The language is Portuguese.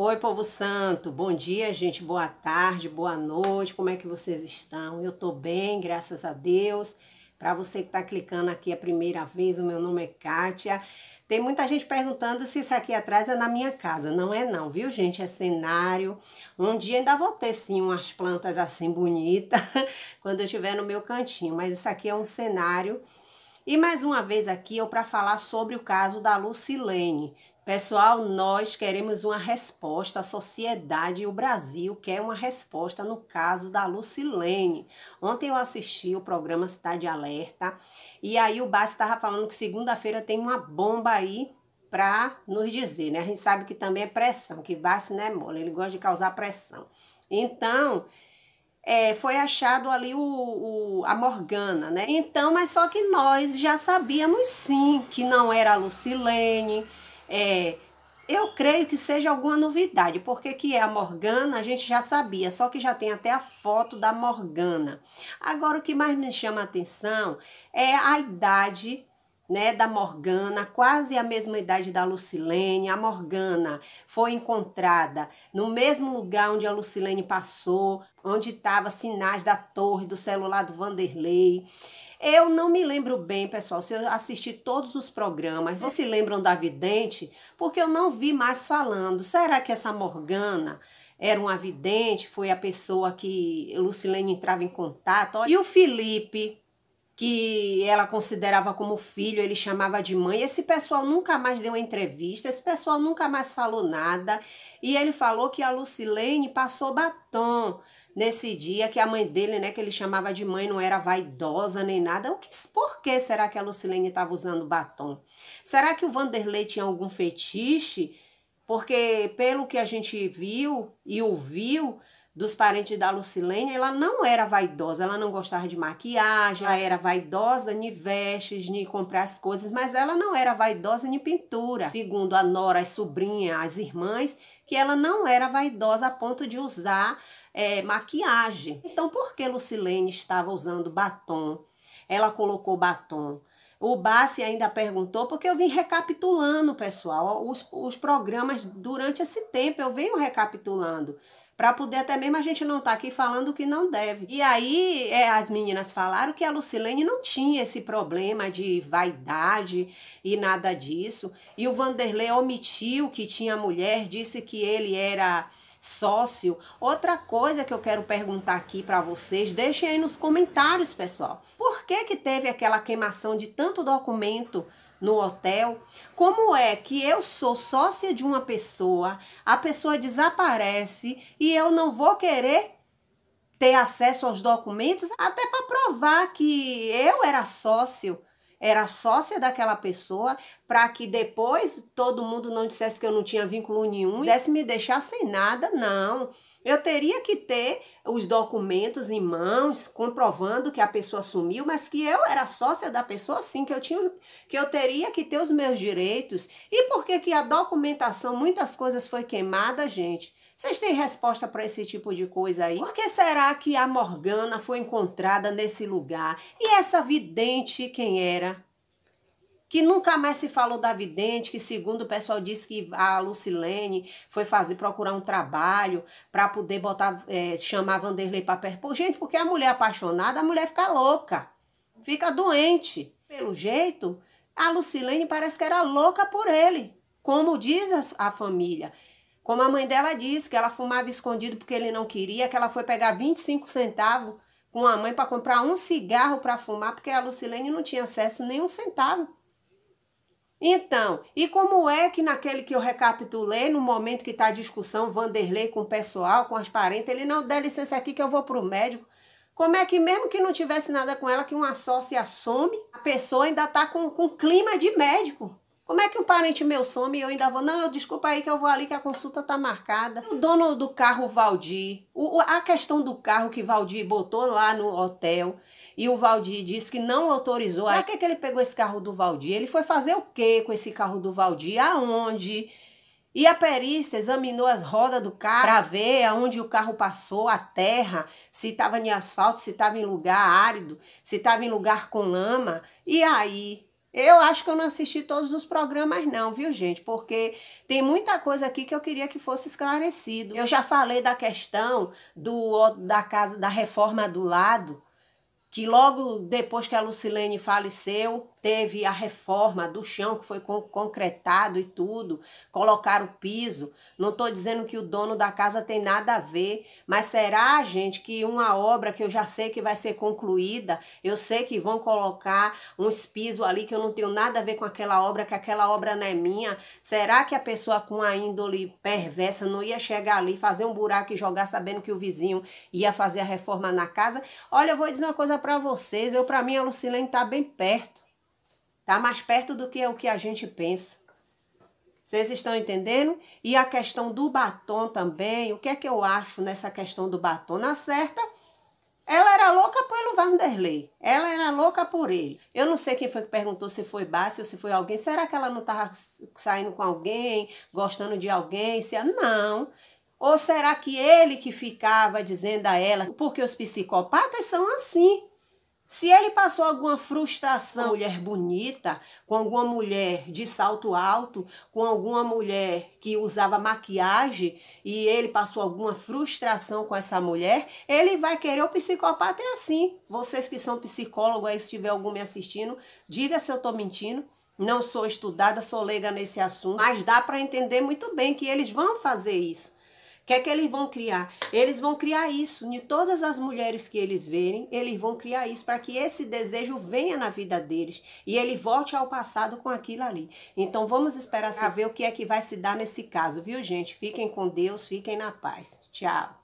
Oi, povo santo. Bom dia, gente. Boa tarde, boa noite. Como é que vocês estão? Eu tô bem, graças a Deus. Para você que tá clicando aqui a primeira vez, o meu nome é Kátia. Tem muita gente perguntando se isso aqui atrás é na minha casa. Não é não, viu, gente? É cenário. Um dia ainda vou ter sim umas plantas assim bonitas quando eu estiver no meu cantinho, mas isso aqui é um cenário e mais uma vez aqui eu para falar sobre o caso da Lucilene. Pessoal, nós queremos uma resposta, a sociedade e o Brasil quer uma resposta no caso da Lucilene. Ontem eu assisti o programa Cidade Alerta e aí o Bassi estava falando que segunda-feira tem uma bomba aí para nos dizer, né? A gente sabe que também é pressão, que Bassi não é mole, ele gosta de causar pressão. Então, é, foi achado ali o, o, a Morgana, né? Então, mas só que nós já sabíamos sim que não era a Lucilene. É, eu creio que seja alguma novidade, porque que é a Morgana a gente já sabia, só que já tem até a foto da Morgana. Agora, o que mais me chama a atenção é a idade né, da Morgana, quase a mesma idade da Lucilene. A Morgana foi encontrada no mesmo lugar onde a Lucilene passou, onde estava sinais da torre do celular do Vanderlei. Eu não me lembro bem, pessoal, se eu assisti todos os programas. Vocês se lembram da vidente? Porque eu não vi mais falando. Será que essa Morgana era uma vidente? Foi a pessoa que Lucilene entrava em contato? E o Felipe, que ela considerava como filho, ele chamava de mãe. Esse pessoal nunca mais deu entrevista, esse pessoal nunca mais falou nada. E ele falou que a Lucilene passou batom nesse dia que a mãe dele, né, que ele chamava de mãe, não era vaidosa nem nada. O que, por que será que a Lucilene estava usando batom? Será que o Vanderlei tinha algum fetiche? Porque pelo que a gente viu e ouviu, dos parentes da Lucilene, ela não era vaidosa, ela não gostava de maquiagem, ela era vaidosa nem vestes, nem comprar as coisas, mas ela não era vaidosa nem pintura. Segundo a Nora, as sobrinhas, as irmãs, que ela não era vaidosa a ponto de usar é, maquiagem. Então, por que Lucilene estava usando batom? Ela colocou batom. O Bassi ainda perguntou, porque eu vim recapitulando, pessoal, os, os programas durante esse tempo, eu venho recapitulando para poder até mesmo a gente não estar tá aqui falando que não deve. E aí é, as meninas falaram que a Lucilene não tinha esse problema de vaidade e nada disso. E o Vanderlei omitiu que tinha mulher, disse que ele era sócio. Outra coisa que eu quero perguntar aqui para vocês, deixem aí nos comentários, pessoal. Por que que teve aquela queimação de tanto documento? no hotel? Como é que eu sou sócia de uma pessoa, a pessoa desaparece e eu não vou querer ter acesso aos documentos até para provar que eu era sócio? era sócia daquela pessoa, para que depois todo mundo não dissesse que eu não tinha vínculo nenhum, quisesse me deixar sem nada, não. Eu teria que ter os documentos em mãos, comprovando que a pessoa sumiu, mas que eu era sócia da pessoa, sim, que eu, tinha, que eu teria que ter os meus direitos. E por que, que a documentação, muitas coisas foi queimada, gente? Vocês têm resposta para esse tipo de coisa aí? Por que será que a Morgana foi encontrada nesse lugar? E essa vidente, quem era? que nunca mais se falou da vidente, que segundo o pessoal disse que a Lucilene foi fazer procurar um trabalho para poder botar é, chamar Vanderlei para perto. Pô, gente, porque a mulher é apaixonada, a mulher fica louca, fica doente. Pelo jeito, a Lucilene parece que era louca por ele, como diz a, a família. Como a mãe dela disse que ela fumava escondido porque ele não queria, que ela foi pegar 25 centavos com a mãe para comprar um cigarro para fumar, porque a Lucilene não tinha acesso nem um centavo. Então, e como é que naquele que eu recapitulei, no momento que está a discussão, Vanderlei com o pessoal, com as parentes, ele não dá licença aqui que eu vou para o médico. Como é que mesmo que não tivesse nada com ela, que uma sócia some, a pessoa ainda está com, com clima de médico? Como é que um parente meu some e eu ainda vou? Não, eu, desculpa aí que eu vou ali que a consulta tá marcada. O dono do carro, Valdir, o, a questão do carro que Valdir botou lá no hotel e o Valdir disse que não autorizou. Pra que, que ele pegou esse carro do Valdir? Ele foi fazer o que com esse carro do Valdir? Aonde? E a perícia examinou as rodas do carro para ver aonde o carro passou, a terra, se estava em asfalto, se estava em lugar árido, se estava em lugar com lama. E aí eu acho que eu não assisti todos os programas, não, viu, gente? Porque tem muita coisa aqui que eu queria que fosse esclarecido. Eu já falei da questão do da casa da reforma do lado, que logo depois que a Lucilene faleceu, teve a reforma do chão que foi concretado e tudo, colocar o piso. Não estou dizendo que o dono da casa tem nada a ver, mas será, gente, que uma obra que eu já sei que vai ser concluída, eu sei que vão colocar uns pisos ali que eu não tenho nada a ver com aquela obra, que aquela obra não é minha. Será que a pessoa com a índole perversa não ia chegar ali, fazer um buraco e jogar sabendo que o vizinho ia fazer a reforma na casa? Olha, eu vou dizer uma coisa para para vocês, eu para mim a Lucilene tá bem perto. tá mais perto do que é o que a gente pensa. Vocês estão entendendo? E a questão do batom também, o que é que eu acho nessa questão do batom? Na certa, ela era louca pelo Vanderlei. Ela era louca por ele. Eu não sei quem foi que perguntou se foi Bassi ou se foi alguém. Será que ela não tava saindo com alguém, gostando de alguém? Se é, não. Ou será que ele que ficava dizendo a ela? Porque os psicopatas são assim. Se ele passou alguma frustração com mulher bonita, com alguma mulher de salto alto, com alguma mulher que usava maquiagem e ele passou alguma frustração com essa mulher, ele vai querer o psicopata é assim. Vocês que são psicólogos aí, se tiver algum me assistindo, diga se eu estou mentindo. Não sou estudada, sou leiga nesse assunto, mas dá para entender muito bem que eles vão fazer isso que é que eles vão criar? Eles vão criar isso. De todas as mulheres que eles verem, eles vão criar isso para que esse desejo venha na vida deles e ele volte ao passado com aquilo ali. Então vamos esperar saber ah. o que é que vai se dar nesse caso, viu, gente? Fiquem com Deus, fiquem na paz. Tchau.